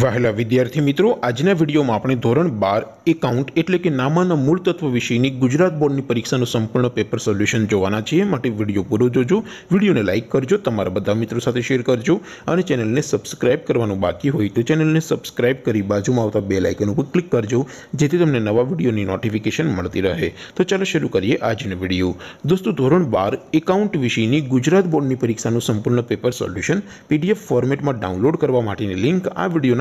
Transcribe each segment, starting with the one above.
વાહલા વિદ્યાર્થી મિત્રો આજના વિડિયોમાં આપણે ધોરણ 12 એકાઉન્ટ એટલે કે નામાના મૂળ તત્વ વિષયની ગુજરાત બોર્ડની પરીક્ષાનો સંપૂર્ણ પેપર સોલ્યુશન જોવાના છે માટે વિડિયો પૂરો જોજો વિડિયોને લાઈક કરજો તમારા બધા મિત્રો સાથે શેર કરજો અને ચેનલને સબ્સ્ક્રાઇબ કરવાનું બાકી હોય તો ચેનલને સબ્સ્ક્રાઇબ કરી બાજુમાં આવતા બેલ આઇકન ઉપર ક્લિક કરજો જેથી તમને નવા વિડિયોની નોટિફિકેશન મળતી રહે તો ચાલો શરૂ કરીએ આજનો વિડિયો દોસ્તો ધોરણ 12 એકાઉન્ટ વિષયની ગુજરાત બોર્ડની પરીક્ષાનો સંપૂર્ણ પેપર સોલ્યુશન પીડીએફ ફોર્મેટમાં ડાઉનલોડ કરવા માટેની લિંક આ વિડિયો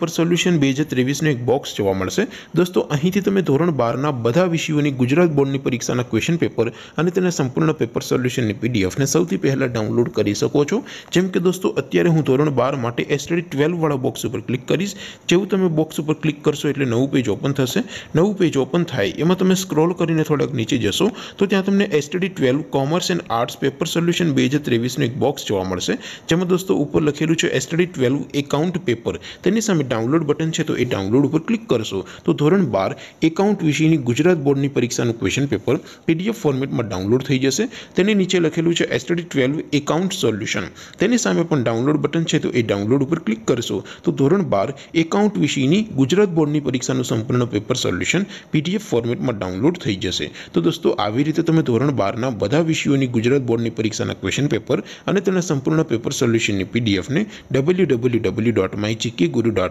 પર સોલ્યુશન 2023 નો એક બોક્સ જોવા મળશે દોસ્તો અહીંથી તમે ધોરણ 12 ના બધા વિષયોની ગુજરાત બોર્ડની પરીક્ષાના ક્વેશ્ચન પેપર અને તેના સંપૂર્ણ પેપર સોલ્યુશનની પીડીએફ ને સૌથી પહેલા ડાઉનલોડ કરી શકો છો જેમ કે દોસ્તો અત્યારે હું ધોરણ 12 માટે STD 12 વાળો બોક્સ ઉપર ક્લિક કરીશ જેવું તમે બોક્સ ઉપર ક્લિક કરશો એટલે નવું પેજ ઓપન થશે નવું પેજ ઓપન થાય એમાં તમે સ્ક્રોલ કરીને થોડક નીચે જશો તો ત્યાં તમને STD 12 commerce and arts paper solution 2023 નો એક બોક્સ જોવા મળશે જેમ હું દોસ્તો ઉપર લખેલું છે STD 12 એકાઉન્ટ પેપર તેની સામે ડાઉનલોડ બટન છે તો એ ડાઉનલોડ ઉપર ક્લિક કરશો તો ધોરણ 12 એકાઉન્ટ વિષયની ગુજરાત બોર્ડની પરીક્ષાનું ક્વેશ્ચન પેપર પીડીએફ ફોર્મેટમાં ડાઉનલોડ થઈ જશે તેની નીચે લખેલું છે STD 12 એકાઉન્ટ સોલ્યુશન તેની સામે પણ ડાઉનલોડ બટન છે તો એ ડાઉનલોડ ઉપર ક્લિક કરશો તો ધોરણ 12 એકાઉન્ટ વિષયની ગુજરાત બોર્ડની પરીક્ષાનું સંપૂર્ણ પેપર સોલ્યુશન પીડીએફ ફોર્મેટમાં ડાઉનલોડ થઈ જશે તો દોસ્તો આવી રીતે તમે ધોરણ 12 ના બધા વિષયોની ગુજરાત બોર્ડની પરીક્ષાના ક્વેશ્ચન પેપર અને તેના સંપૂર્ણ પેપર સોલ્યુશનની પીડીએફ ને www.mychikkiguru.